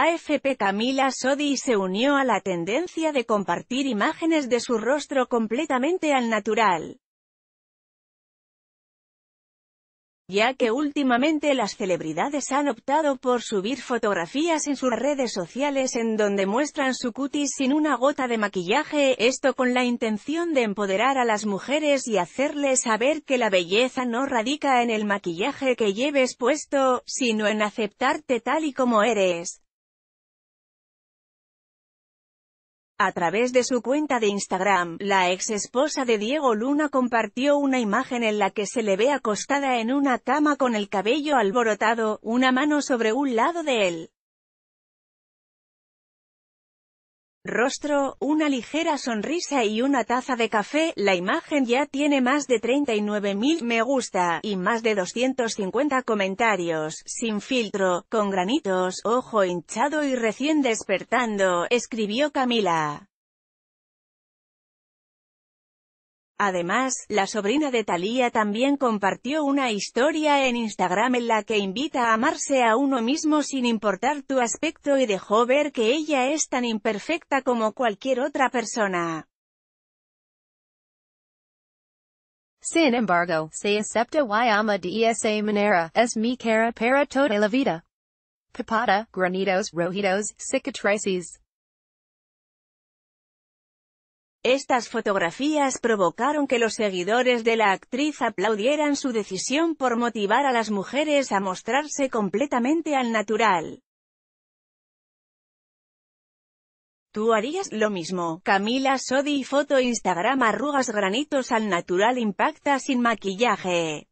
AFP Camila Sodi se unió a la tendencia de compartir imágenes de su rostro completamente al natural. Ya que últimamente las celebridades han optado por subir fotografías en sus redes sociales en donde muestran su cutis sin una gota de maquillaje, esto con la intención de empoderar a las mujeres y hacerles saber que la belleza no radica en el maquillaje que lleves puesto, sino en aceptarte tal y como eres. A través de su cuenta de Instagram, la ex esposa de Diego Luna compartió una imagen en la que se le ve acostada en una cama con el cabello alborotado, una mano sobre un lado de él. rostro, una ligera sonrisa y una taza de café, la imagen ya tiene más de 39.000 me gusta, y más de 250 comentarios, sin filtro, con granitos, ojo hinchado y recién despertando, escribió Camila. Además, la sobrina de Thalía también compartió una historia en Instagram en la que invita a amarse a uno mismo sin importar tu aspecto y dejó ver que ella es tan imperfecta como cualquier otra persona. Sin embargo, se acepta y ama de esa manera, es mi cara para toda la vida. granitos rojitos, cicatrices. Estas fotografías provocaron que los seguidores de la actriz aplaudieran su decisión por motivar a las mujeres a mostrarse completamente al natural. ¿Tú harías lo mismo? Camila Sodi Foto Instagram Arrugas granitos al natural impacta sin maquillaje.